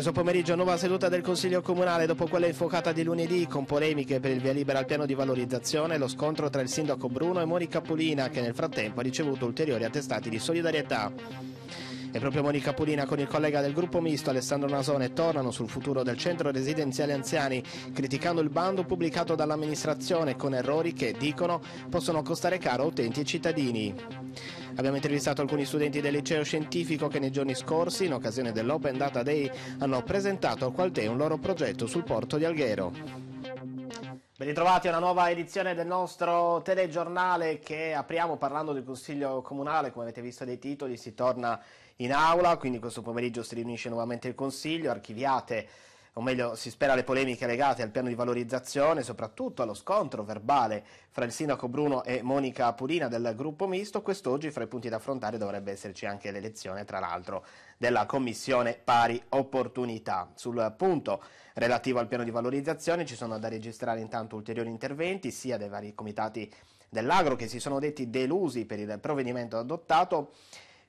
Questo pomeriggio nuova seduta del Consiglio Comunale dopo quella infuocata di lunedì con polemiche per il via libera al piano di valorizzazione e lo scontro tra il sindaco Bruno e Monica Pulina che nel frattempo ha ricevuto ulteriori attestati di solidarietà. E proprio Monica Pulina con il collega del gruppo misto Alessandro Nasone tornano sul futuro del centro residenziale anziani, criticando il bando pubblicato dall'amministrazione con errori che, dicono, possono costare caro utenti e cittadini. Abbiamo intervistato alcuni studenti del liceo scientifico che nei giorni scorsi, in occasione dell'Open Data Day, hanno presentato al Qualtè un loro progetto sul porto di Alghero. Ben ritrovati a una nuova edizione del nostro telegiornale che apriamo parlando del Consiglio Comunale, come avete visto dai titoli si torna in aula, quindi questo pomeriggio si riunisce nuovamente il Consiglio, archiviate o meglio si spera le polemiche legate al piano di valorizzazione, soprattutto allo scontro verbale fra il sindaco Bruno e Monica Pulina del gruppo misto, quest'oggi fra i punti da affrontare dovrebbe esserci anche l'elezione, tra l'altro, della Commissione Pari Opportunità. Sul punto relativo al piano di valorizzazione ci sono da registrare intanto ulteriori interventi sia dei vari comitati dell'agro che si sono detti delusi per il provvedimento adottato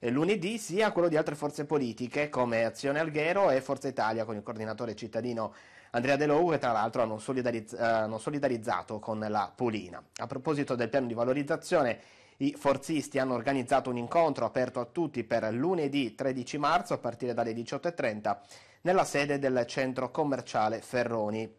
lunedì sia quello di altre forze politiche come Azione Alghero e Forza Italia con il coordinatore cittadino Andrea De Lou che tra l'altro hanno, solidarizz- eh, hanno solidarizzato con la Polina. A proposito del piano di valorizzazione i forzisti hanno organizzato un incontro aperto a tutti per lunedì 13 marzo a partire dalle 18.30 nella sede del centro commerciale Ferroni.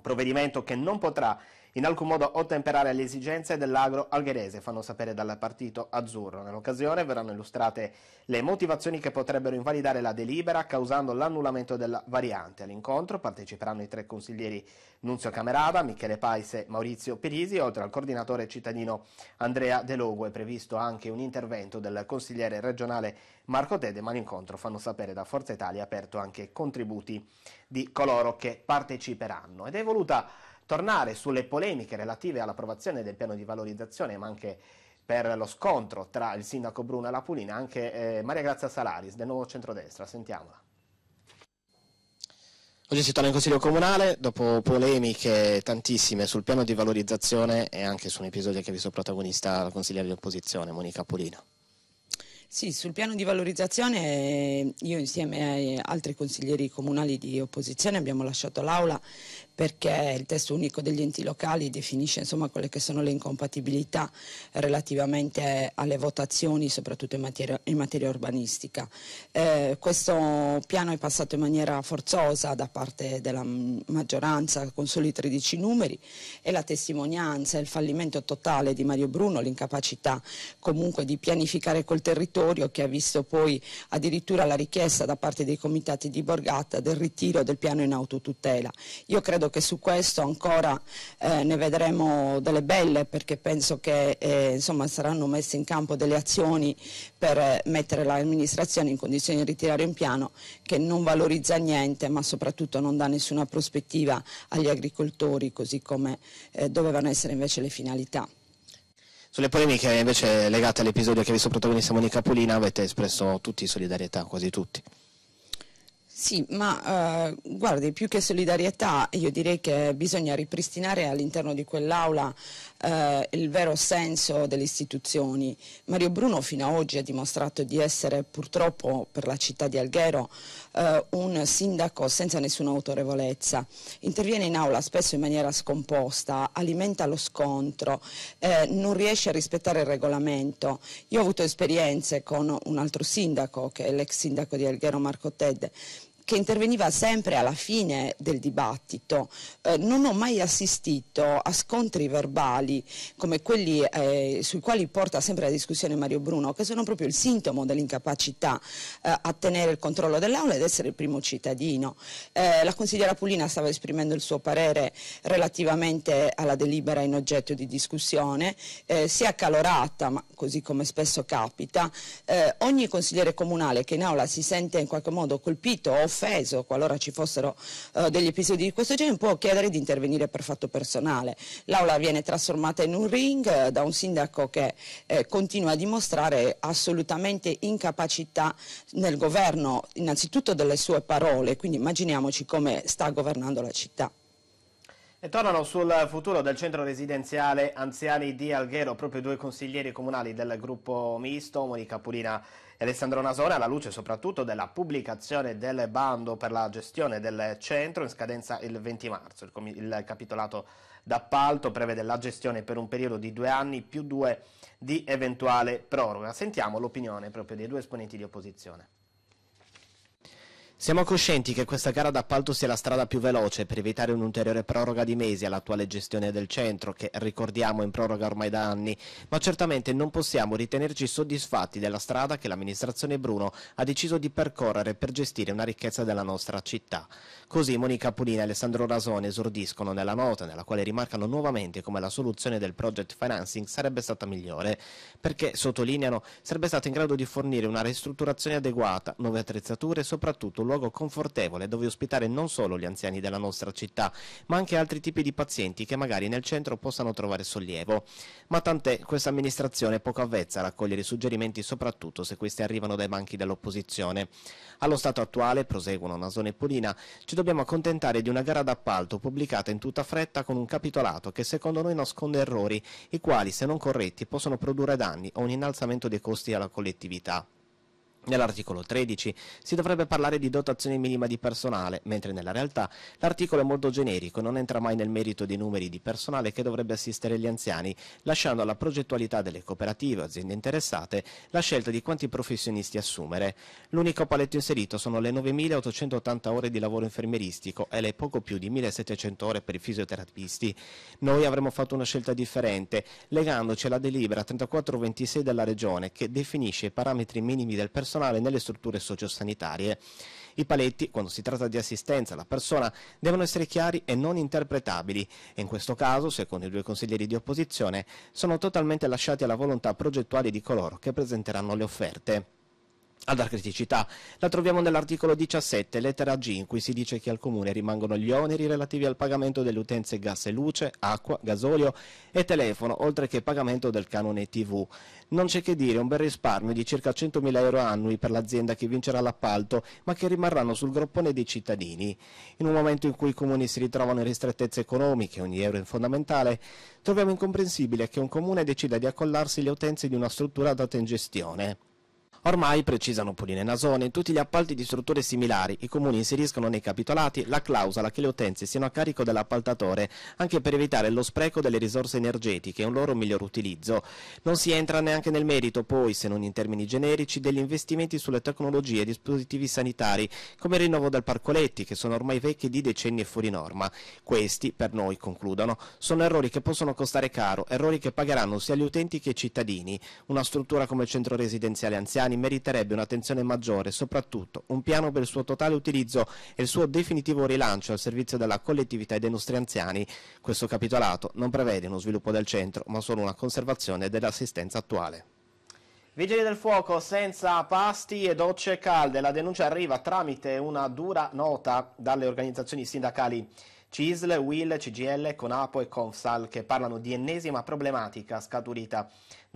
Provvedimento che non potrà in alcun modo ottemperare alle esigenze dell'agro algherese, fanno sapere dal partito azzurro. Nell'occasione verranno illustrate le motivazioni che potrebbero invalidare la delibera causando l'annullamento della variante. All'incontro parteciperanno i tre consiglieri Nunzio Camerada, Michele Pais e Maurizio Pirisi, oltre al coordinatore cittadino Andrea De Logo. È previsto anche un intervento del consigliere regionale Marco Tede, ma l'incontro fanno sapere da Forza Italia aperto anche contributi di coloro che parteciperanno. Ed è voluta tornare sulle polemiche relative all'approvazione del piano di valorizzazione, ma anche per lo scontro tra il sindaco Bruno e la Pulina, anche eh, Maria Grazia Salaris del nuovo centrodestra, sentiamola. Oggi si torna in Consiglio Comunale dopo polemiche tantissime sul piano di valorizzazione e anche su un episodio che ha visto protagonista la consigliera di opposizione, Monica Polina. Sì, sul piano di valorizzazione io insieme a altri consiglieri comunali di opposizione abbiamo lasciato l'aula perché il testo unico degli enti locali definisce insomma, quelle che sono le incompatibilità relativamente alle votazioni, soprattutto in materia, in materia urbanistica. Eh, questo piano è passato in maniera forzosa da parte della maggioranza con soli 13 numeri e la testimonianza, il fallimento totale di Mario Bruno, l'incapacità comunque di pianificare col territorio che ha visto poi addirittura la richiesta da parte dei comitati di Borgata del ritiro del piano in autotutela. Io credo credo che su questo ancora eh, ne vedremo delle belle perché penso che eh, insomma, saranno messe in campo delle azioni per eh, mettere l'amministrazione in condizione di ritirare un piano che non valorizza niente ma soprattutto non dà nessuna prospettiva agli agricoltori così come eh, dovevano essere invece le finalità. Sulle polemiche invece legate all'episodio che ha visto protagonista Monica Pulina avete espresso tutti solidarietà, quasi tutti. Sì, ma eh, guardi, più che solidarietà io direi che bisogna ripristinare all'interno di quell'aula eh, il vero senso delle istituzioni. Mario Bruno fino ad oggi ha dimostrato di essere purtroppo per la città di Alghero eh, un sindaco senza nessuna autorevolezza. Interviene in aula spesso in maniera scomposta, alimenta lo scontro, eh, non riesce a rispettare il regolamento. Io ho avuto esperienze con un altro sindaco, che è l'ex sindaco di Alghero Marco Tedde, che interveniva sempre alla fine del dibattito. Eh, non ho mai assistito a scontri verbali come quelli eh, sui quali porta sempre la discussione Mario Bruno, che sono proprio il sintomo dell'incapacità eh, a tenere il controllo dell'Aula ed essere il primo cittadino. Eh, la consigliera Pulina stava esprimendo il suo parere relativamente alla delibera in oggetto di discussione, eh, si è accalorata, ma così come spesso capita, eh, ogni consigliere comunale che in aula si sente in qualche modo colpito o offeso, qualora ci fossero eh, degli episodi di questo genere, può chiedere di intervenire per fatto personale. L'aula viene trasformata in un ring eh, da un sindaco che eh, continua a dimostrare assolutamente incapacità nel governo, innanzitutto delle sue parole, quindi immaginiamoci come sta governando la città. E tornano sul futuro del centro residenziale anziani di Alghero proprio due consiglieri comunali del gruppo misto, Monica Pulina e Alessandro Nasone, alla luce soprattutto della pubblicazione del bando per la gestione del centro in scadenza il 20 marzo. Il, capitolato d'appalto prevede la gestione per un periodo di due anni più due di eventuale proroga. Sentiamo l'opinione proprio dei due esponenti di opposizione. Siamo coscienti che questa gara d'appalto sia la strada più veloce per evitare un'ulteriore proroga di mesi all'attuale gestione del centro, che ricordiamo in proroga ormai da anni, ma certamente non possiamo ritenerci soddisfatti della strada che l'amministrazione Bruno ha deciso di percorrere per gestire una ricchezza della nostra città. Così Monica Pulina e Alessandro Rasone esordiscono nella nota nella quale rimarcano nuovamente come la soluzione del project financing sarebbe stata migliore, perché, sottolineano, sarebbe stata in grado di fornire una ristrutturazione adeguata, nuove attrezzature e soprattutto un luogo confortevole dove ospitare non solo gli anziani della nostra città, ma anche altri tipi di pazienti che magari nel centro possano trovare sollievo. Ma tant'è, questa amministrazione è poco avvezza a raccogliere suggerimenti soprattutto se questi arrivano dai banchi dell'opposizione. Allo stato attuale, proseguono Nasone e Pulina, ci dobbiamo accontentare di una gara d'appalto pubblicata in tutta fretta con un capitolato che secondo noi nasconde errori, i quali, se non corretti, possono produrre danni o un innalzamento dei costi alla collettività. Nell'articolo 13 si dovrebbe parlare di dotazione minima di personale, mentre nella realtà l'articolo è molto generico, e non entra mai nel merito dei numeri di personale che dovrebbe assistere gli anziani, lasciando alla progettualità delle cooperative o aziende interessate la scelta di quanti professionisti assumere. L'unico paletto inserito sono le 9.880 ore di lavoro infermieristico e le poco più di 1.700 ore per i fisioterapisti. Noi avremmo fatto una scelta differente, legandoci alla delibera 3426 della Regione che definisce i parametri minimi del personale personale nelle strutture sociosanitarie. I paletti, quando si tratta di assistenza alla persona, devono essere chiari e non interpretabili e in questo caso, secondo i due consiglieri di opposizione, sono totalmente lasciati alla volontà progettuale di coloro che presenteranno le offerte. Altra criticità la troviamo nell'articolo 17, lettera G, in cui si dice che al Comune rimangono gli oneri relativi al pagamento delle utenze gas e luce, acqua, gasolio e telefono, oltre che pagamento del canone TV. Non c'è che dire, un bel risparmio di circa 100.000 euro annui per l'azienda che vincerà l'appalto, ma che rimarranno sul groppone dei cittadini. In un momento in cui i comuni si ritrovano in ristrettezze economiche, ogni euro è fondamentale, troviamo incomprensibile che un comune decida di accollarsi le utenze di una struttura data in gestione. Ormai, precisano Poline Nasone, in tutti gli appalti di strutture similari i comuni inseriscono nei capitolati la clausola che le utenze siano a carico dell'appaltatore, anche per evitare lo spreco delle risorse energetiche e un loro miglior utilizzo. Non si entra neanche nel merito, poi, se non in termini generici, degli investimenti sulle tecnologie e dispositivi sanitari, come il rinnovo del parcoletti, che sono ormai vecchi di decenni e fuori norma. Questi, per noi, concludono, sono errori che possono costare caro, errori che pagheranno sia gli utenti che i cittadini. Una struttura come il centro residenziale anziano italiani meriterebbe un'attenzione maggiore e soprattutto un piano per il suo totale utilizzo e il suo definitivo rilancio al servizio della collettività e dei nostri anziani. Questo capitolato non prevede uno sviluppo del centro, ma solo una conservazione dell'assistenza attuale. Vigili del fuoco senza pasti e docce calde. La denuncia arriva tramite una dura nota dalle organizzazioni sindacali CISL, WIL, CGL, CONAPO e CONFSAL che parlano di ennesima problematica scaturita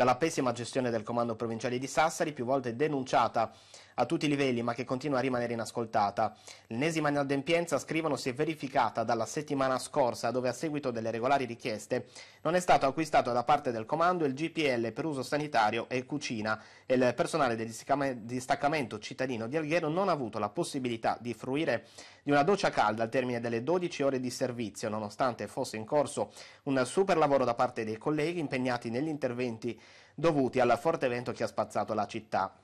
dalla pessima gestione del comando provinciale di Sassari, più volte denunciata a tutti i livelli ma che continua a rimanere inascoltata. L'ennesima inadempienza, scrivono, si è verificata dalla settimana scorsa dove a seguito delle regolari richieste non è stato acquistato da parte del comando il GPL per uso sanitario e cucina e il personale del distaccamento cittadino di Alghero non ha avuto la possibilità di fruire di una doccia calda al termine delle 12 ore di servizio, nonostante fosse in corso un super lavoro da parte dei colleghi impegnati negli interventi dovuti al forte vento che ha spazzato la città.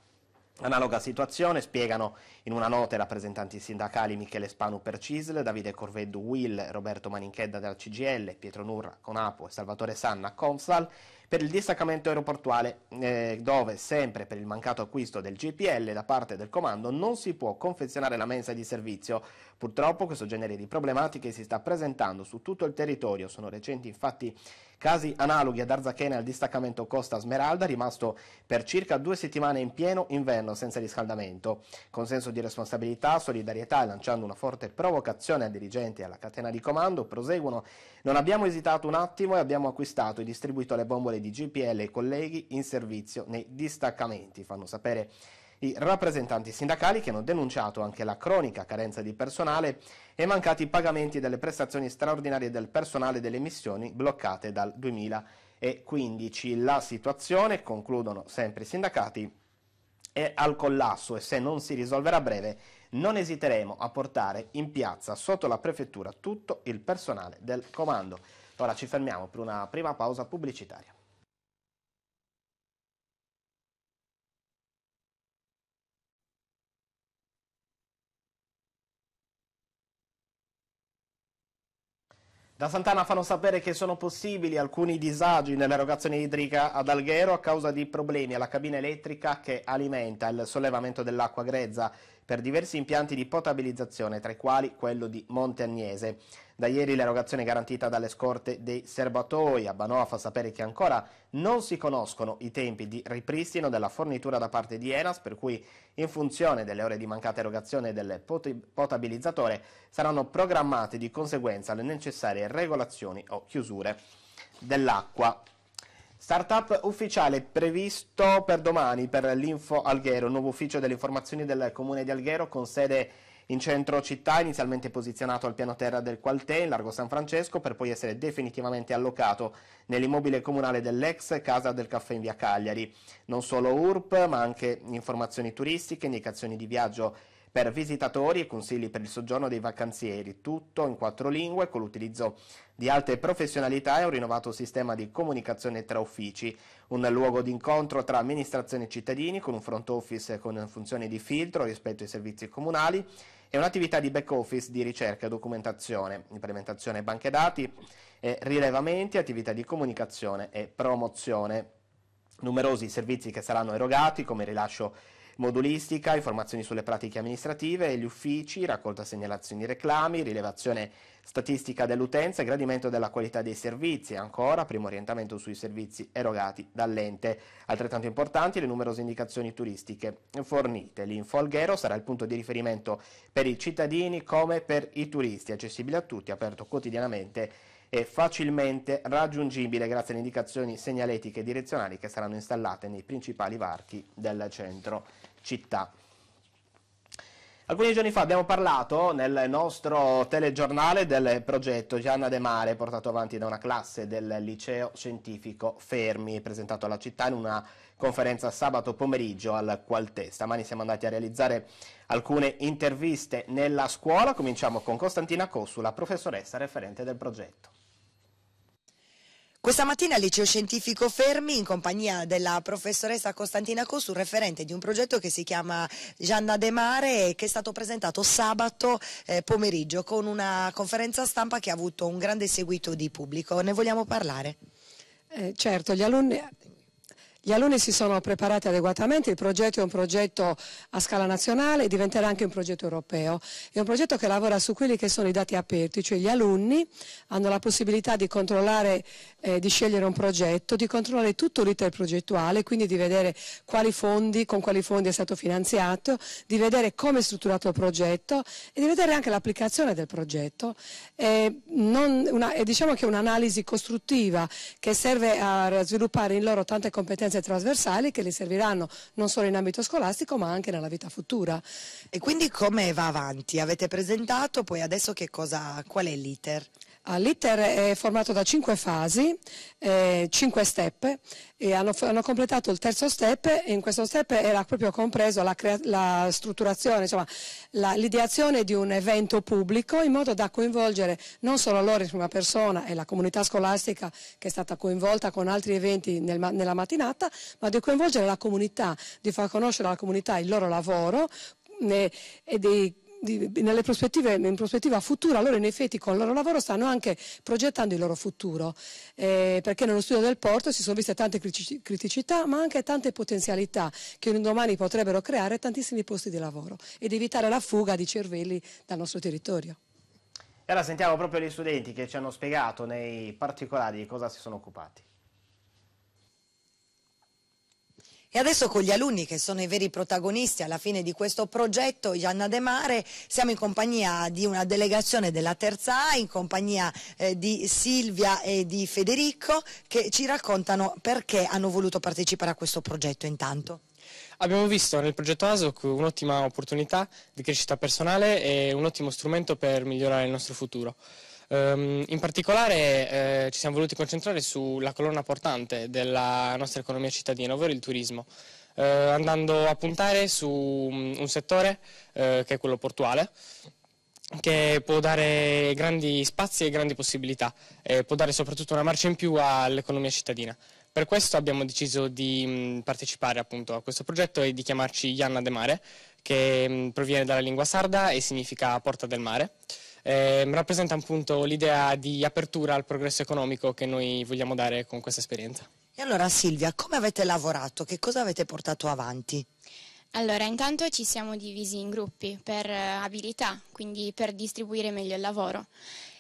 Analoga situazione spiegano in una nota i rappresentanti sindacali Michele Spanu per Cisle, Davide Corveddu Will, Roberto Maninchedda della CGL, Pietro Nurra Conapo e Salvatore Sanna Consal per il distaccamento aeroportuale eh, dove sempre per il mancato acquisto del GPL da parte del comando non si può confezionare la mensa di servizio Purtroppo questo genere di problematiche si sta presentando su tutto il territorio, sono recenti infatti casi analoghi ad Arzachena e al distaccamento Costa Smeralda, rimasto per circa due settimane in pieno inverno senza riscaldamento. Con senso di responsabilità, solidarietà e lanciando una forte provocazione ai dirigenti e alla catena di comando, proseguono. Non abbiamo esitato un attimo e abbiamo acquistato e distribuito le bombole di GPL ai colleghi in servizio nei distaccamenti, fanno sapere i rappresentanti sindacali che hanno denunciato anche la cronica carenza di personale e mancati pagamenti delle prestazioni straordinarie del personale delle missioni bloccate dal 2015. La situazione, concludono sempre i sindacati, è al collasso e se non si risolverà a breve non esiteremo a portare in piazza sotto la prefettura tutto il personale del comando. Ora ci fermiamo per una prima pausa pubblicitaria. Da Santana fanno sapere che sono possibili alcuni disagi nell'erogazione idrica ad Alghero a causa di problemi alla cabina elettrica che alimenta il sollevamento dell'acqua grezza per diversi impianti di potabilizzazione, tra i quali quello di Monte Agnese. Da ieri l'erogazione garantita dalle scorte dei serbatoi. a Banoa fa sapere che ancora non si conoscono i tempi di ripristino della fornitura da parte di Enas, per cui in funzione delle ore di mancata erogazione del potabilizzatore saranno programmate di conseguenza le necessarie regolazioni o chiusure dell'acqua. Startup ufficiale previsto per domani per l'Info Alghero, nuovo ufficio delle informazioni del comune di Alghero con sede in centro città, inizialmente posizionato al piano terra del Qualtè, in largo San Francesco, per poi essere definitivamente allocato nell'immobile comunale dell'ex Casa del Caffè in via Cagliari. Non solo URP, ma anche informazioni turistiche, indicazioni di viaggio per visitatori e consigli per il soggiorno dei vacanzieri, tutto in quattro lingue con l'utilizzo di alte professionalità e un rinnovato sistema di comunicazione tra uffici, un luogo d'incontro tra amministrazione e cittadini con un front office con funzione di filtro rispetto ai servizi comunali è un'attività di back office di ricerca, documentazione, implementazione banche dati, eh, rilevamenti, attività di comunicazione e promozione. Numerosi servizi che saranno erogati come rilascio modulistica, informazioni sulle pratiche amministrative e gli uffici, raccolta segnalazioni e reclami, rilevazione statistica dell'utenza e gradimento della qualità dei servizi e ancora primo orientamento sui servizi erogati dall'ente. Altrettanto importanti le numerose indicazioni turistiche fornite. L'Info Alghero sarà il punto di riferimento per i cittadini come per i turisti, accessibile a tutti, aperto quotidianamente e facilmente raggiungibile grazie alle indicazioni segnaletiche e direzionali che saranno installate nei principali varchi del centro città. Alcuni giorni fa abbiamo parlato nel nostro telegiornale del progetto Gianna De Mare portato avanti da una classe del liceo scientifico Fermi, presentato alla città in una conferenza sabato pomeriggio al Qualtè. Stamani siamo andati a realizzare alcune interviste nella scuola, cominciamo con Costantina Cossula, professoressa referente del progetto. Questa mattina al liceo scientifico Fermi in compagnia della professoressa Costantina Cossu, referente di un progetto che si chiama Gianna De Mare e che è stato presentato sabato eh, pomeriggio con una conferenza stampa che ha avuto un grande seguito di pubblico. Ne vogliamo parlare? Eh, certo, gli alunni gli alunni si sono preparati adeguatamente, il progetto è un progetto a scala nazionale, e diventerà anche un progetto europeo. È un progetto che lavora su quelli che sono i dati aperti, cioè gli alunni hanno la possibilità di controllare, eh, di scegliere un progetto, di controllare tutto l'iter progettuale, quindi di vedere quali fondi, con quali fondi è stato finanziato, di vedere come è strutturato il progetto e di vedere anche l'applicazione del progetto. E non una, e diciamo che è un'analisi costruttiva che serve a sviluppare in loro tante competenze competenze trasversali che le serviranno non solo in ambito scolastico ma anche nella vita futura. E quindi come va avanti? Avete presentato, poi adesso cosa, qual è l'iter? Ah, l'iter è formato da cinque fasi, eh, cinque step e hanno, hanno, completato il terzo step e in questo step era proprio compreso la, la strutturazione, insomma l'ideazione di un evento pubblico in modo da coinvolgere non solo loro in prima persona e la comunità scolastica che è stata coinvolta con altri eventi nel, nella mattinata, ma di coinvolgere la comunità, di far conoscere alla comunità il loro lavoro e, e di nelle prospettive, in prospettiva futura, loro in effetti con il loro lavoro stanno anche progettando il loro futuro, eh, perché nello studio del porto si sono viste tante criticità, ma anche tante potenzialità che un domani potrebbero creare tantissimi posti di lavoro ed evitare la fuga di cervelli dal nostro territorio. E ora sentiamo proprio gli studenti che ci hanno spiegato nei particolari di cosa si sono occupati. E adesso con gli alunni che sono i veri protagonisti alla fine di questo progetto, Gianna De Mare, siamo in compagnia di una delegazione della Terza A, in compagnia eh, di Silvia e di Federico che ci raccontano perché hanno voluto partecipare a questo progetto intanto. Abbiamo visto nel progetto ASOC un'ottima opportunità di crescita personale e un ottimo strumento per migliorare il nostro futuro. Ehm, in particolare eh, ci siamo voluti concentrare sulla colonna portante della nostra economia cittadina, ovvero il turismo, eh, andando a puntare su mm, un settore eh, che è quello portuale, che può dare grandi spazi e grandi possibilità, e può dare soprattutto una marcia in più all'economia cittadina. Per questo abbiamo deciso di mm, partecipare appunto a questo progetto e di chiamarci Ianna De Mare, che mm, proviene dalla lingua sarda e significa porta del mare eh, rappresenta appunto l'idea di apertura al progresso economico che noi vogliamo dare con questa esperienza. E allora Silvia, come avete lavorato? Che cosa avete portato avanti? Allora, intanto ci siamo divisi in gruppi per eh, abilità, quindi per distribuire meglio il lavoro.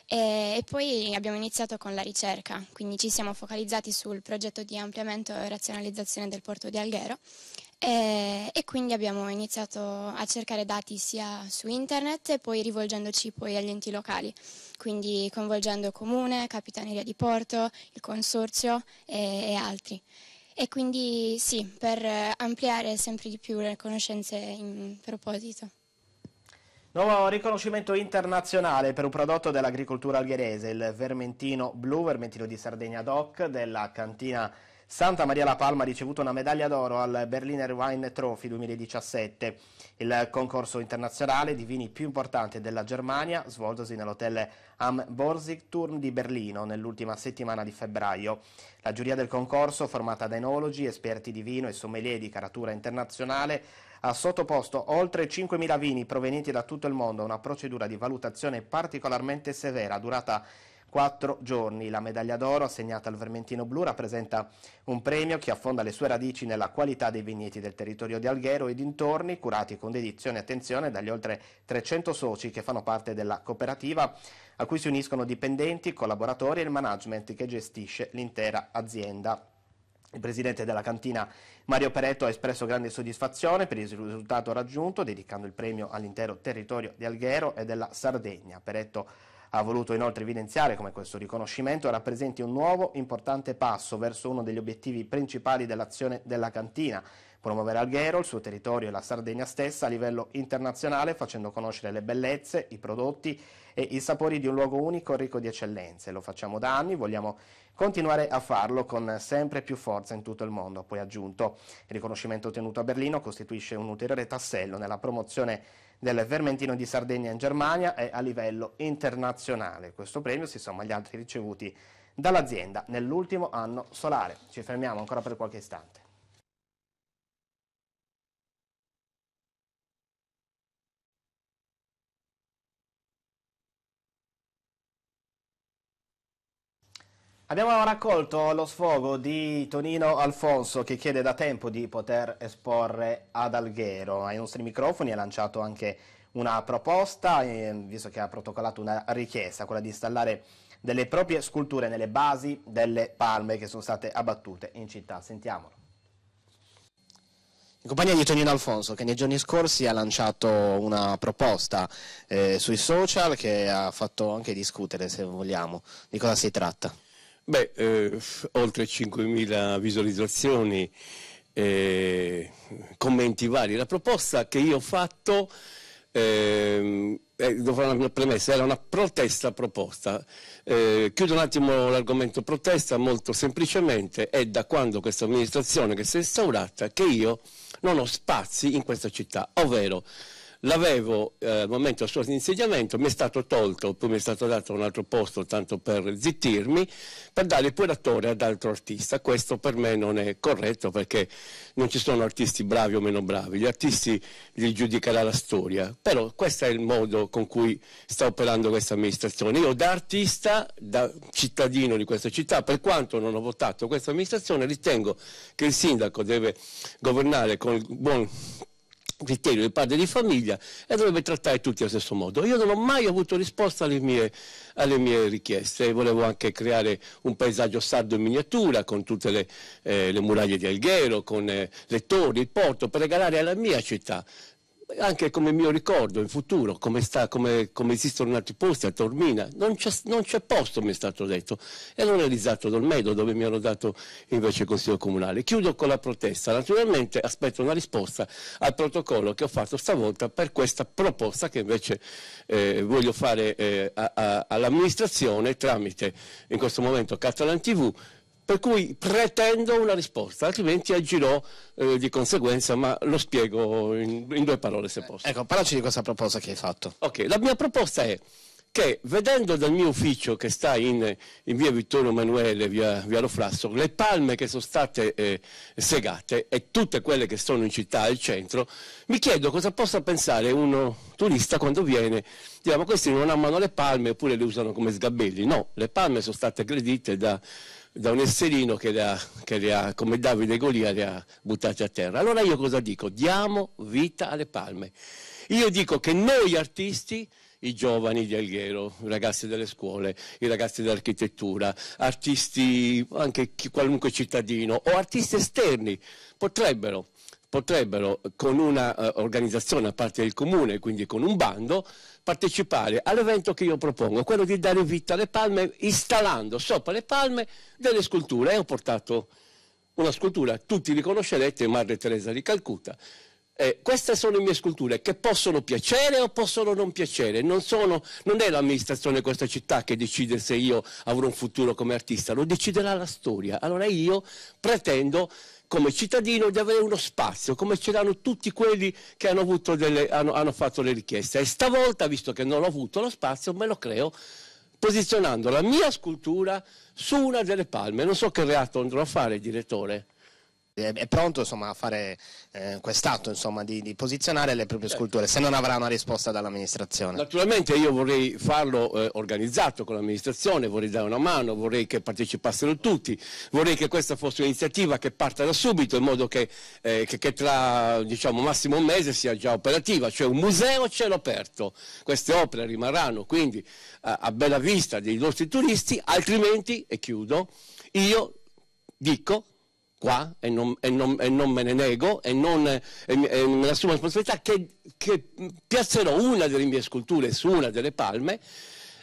E, poi abbiamo iniziato con la ricerca, quindi ci siamo focalizzati sul progetto di ampliamento e razionalizzazione del porto di Alghero e, eh, e, quindi abbiamo iniziato a cercare dati sia su internet e poi rivolgendoci poi agli enti locali, quindi coinvolgendo comune, capitaneria di porto, il consorzio e, e altri. E quindi sì, per ampliare sempre di più le conoscenze in proposito. Nuovo riconoscimento internazionale per un prodotto dell'agricoltura algherese, il vermentino blu, vermentino di Sardegna DOC, della cantina Santa Maria La Palma ha ricevuto una medaglia d'oro al Berliner Wine Trophy 2017, il concorso internazionale di vini più importante della Germania, svoltosi nell'hotel Am Borsigturm di Berlino nell'ultima settimana di febbraio. La giuria del concorso, formata da enologi, esperti di vino e sommelier di caratura internazionale, ha sottoposto oltre 5.000 vini provenienti da tutto il mondo a una procedura di valutazione particolarmente severa, durata 4 giorni. La medaglia d'oro assegnata al Vermentino Blu rappresenta un premio che affonda le sue radici nella qualità dei vigneti del territorio di Alghero e dintorni, curati con dedizione e attenzione dagli oltre 300 soci che fanno parte della cooperativa, a cui si uniscono dipendenti, collaboratori e il management che gestisce l'intera azienda. Il presidente della cantina Mario Peretto ha espresso grande soddisfazione per il risultato raggiunto, dedicando il premio all'intero territorio di Alghero e della Sardegna. Peretto ha voluto inoltre evidenziare come questo riconoscimento rappresenti un nuovo importante passo verso uno degli obiettivi principali dell'azione della cantina, promuovere Alghero, il suo territorio e la Sardegna stessa a livello internazionale facendo conoscere le bellezze, i prodotti e i sapori di un luogo unico ricco di eccellenze. Lo facciamo da anni, vogliamo continuare a farlo con sempre più forza in tutto il mondo, poi aggiunto. Il riconoscimento ottenuto a Berlino costituisce un ulteriore tassello nella promozione del Vermentino di Sardegna in Germania e a livello internazionale. Questo premio si somma agli altri ricevuti dall'azienda nell'ultimo anno solare. Ci fermiamo ancora per qualche istante. Abbiamo raccolto lo sfogo di Tonino Alfonso che chiede da tempo di poter esporre ad Alghero. Ai nostri microfoni ha lanciato anche una proposta, eh, visto che ha protocollato una richiesta, quella di installare delle proprie sculture nelle basi delle palme che sono state abbattute in città. Sentiamolo. In compagnia di Tonino Alfonso che nei giorni scorsi ha lanciato una proposta eh, sui social che ha fatto anche discutere, se vogliamo, di cosa si tratta. Beh, eh, oltre 5.000 visualizzazioni, eh, commenti vari. La proposta che io ho fatto, ehm, eh, devo fare una premessa, era una protesta proposta. Eh, chiudo un attimo l'argomento protesta molto semplicemente, è da quando questa amministrazione che si è instaurata che io non ho spazi in questa città, ovvero l'avevo eh, al momento del suo insediamento, mi è stato tolto, poi mi è stato dato un altro posto tanto per zittirmi, per dare poi l'attore ad altro artista. Questo per me non è corretto perché non ci sono artisti bravi o meno bravi, gli artisti li giudicherà la storia, però questo è il modo con cui sta operando questa amministrazione. Io da artista, da cittadino di questa città, per quanto non ho votato questa amministrazione, ritengo che il sindaco deve governare con il buon criterio del padre di famiglia e dovrebbe trattare tutti allo stesso modo. Io non ho mai avuto risposta alle mie, alle mie richieste, volevo anche creare un paesaggio sardo in miniatura con tutte le, eh, le muraglie di Alghero, con eh, le torri, il porto, per regalare alla mia città anche come mio ricordo in futuro, come, sta, come, come esistono in altri posti, a Tormina, non c'è, non c'è, posto, mi è stato detto. E l'ho realizzato dal Olmedo, dove mi hanno dato invece il Consiglio Comunale. Chiudo con la protesta. Naturalmente aspetto una risposta al protocollo che ho fatto stavolta per questa proposta che invece eh, voglio fare eh, a, a, all'amministrazione tramite, in questo momento, Catalan TV, per cui pretendo una risposta, altrimenti agirò eh, di conseguenza, ma lo spiego in, in due parole se posso. ecco, parlaci di questa proposta che hai fatto. Ok, la mia proposta è che vedendo dal mio ufficio che sta in, in via Vittorio Emanuele, via, via Lo Flasso, le palme che sono state eh, segate e tutte quelle che sono in città, al centro, mi chiedo cosa possa pensare uno turista quando viene, diciamo questi non amano le palme oppure le usano come sgabelli, no, le palme sono state aggredite da da un esserino che, ha, che ha, come Davide Golia le ha buttate a terra. Allora io cosa dico? Diamo vita alle palme. Io dico che noi artisti, i giovani di Alghero, i ragazzi delle scuole, i ragazzi dell'architettura, artisti anche chi, qualunque cittadino o artisti esterni, potrebbero, potrebbero con un'organizzazione eh, a parte del comune, quindi con un bando, partecipare all'evento che io propongo, quello di dare vita alle palme installando sopra le palme delle sculture. E ho portato una scultura, tutti riconoscerete, Madre Teresa di Calcutta. Eh, queste sono le mie sculture che possono piacere o possono non piacere, non, sono, non è l'amministrazione di questa città che decide se io avrò un futuro come artista, lo deciderà la storia. Allora io pretendo come cittadino di avere uno spazio, come ce l'hanno tutti quelli che hanno, avuto delle, hanno, hanno fatto le richieste. E stavolta, visto che non ho avuto lo spazio, me lo creo posizionando la mia scultura su una delle palme. Non so che reato andrò a fare, direttore è pronto insomma, a fare eh, quest'atto insomma, di, di, posizionare le proprie certo. sculture se non avrà una risposta dall'amministrazione. Naturalmente io vorrei farlo eh, organizzato con l'amministrazione, vorrei dare una mano, vorrei che partecipassero tutti, vorrei che questa fosse un'iniziativa che parta da subito in modo che, eh, che, che tra diciamo, massimo un mese sia già operativa, cioè un museo a cielo aperto. Queste opere rimarranno quindi a, a bella vista dei nostri turisti, altrimenti, e chiudo, io dico qua e non, e non, e non me ne nego e, non, e, e me ne assumo la responsabilità che, che piazzerò una delle mie sculture su una delle palme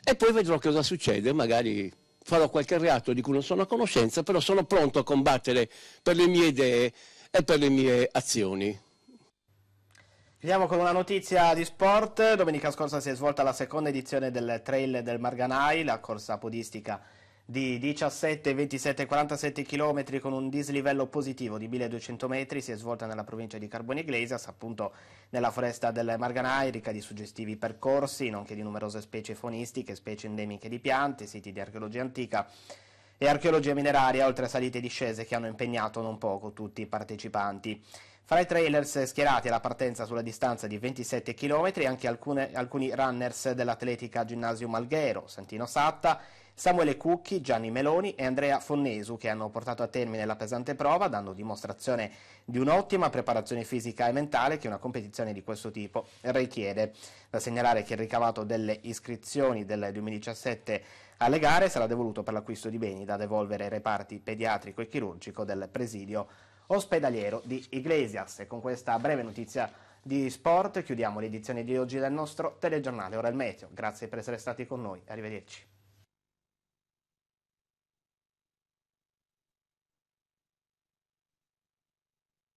e poi vedrò cosa succede, magari farò qualche reato di cui non sono a conoscenza, però sono pronto a combattere per le mie idee e per le mie azioni. Chiudiamo con una notizia di sport. Domenica scorsa si è svolta la seconda edizione del Trail del Marganai, la corsa podistica di 17, 27, 47 km con un dislivello positivo di 1200 metri si è svolta nella provincia di Carboni Iglesias, appunto nella foresta del Marganai, ricca di suggestivi percorsi, nonché di numerose specie faunistiche, specie endemiche di piante, siti di archeologia antica e archeologia mineraria, oltre a salite e discese che hanno impegnato non poco tutti i partecipanti. Fra i trailers schierati alla partenza sulla distanza di 27 km anche alcune, alcuni runners dell'Atletica Ginnasio Malghero, Santino Satta, Samuele Cucchi, Gianni Meloni e Andrea Fonnesu che hanno portato a termine la pesante prova dando dimostrazione di un'ottima preparazione fisica e mentale che una competizione di questo tipo richiede. Da segnalare che il ricavato delle iscrizioni del 2017 alle gare sarà devoluto per l'acquisto di beni da devolvere ai reparti pediatrico e chirurgico del presidio ospedaliero di Iglesias. E con questa breve notizia di sport chiudiamo l'edizione di oggi del nostro telegiornale Ora il Meteo. Grazie per essere stati con noi, arrivederci.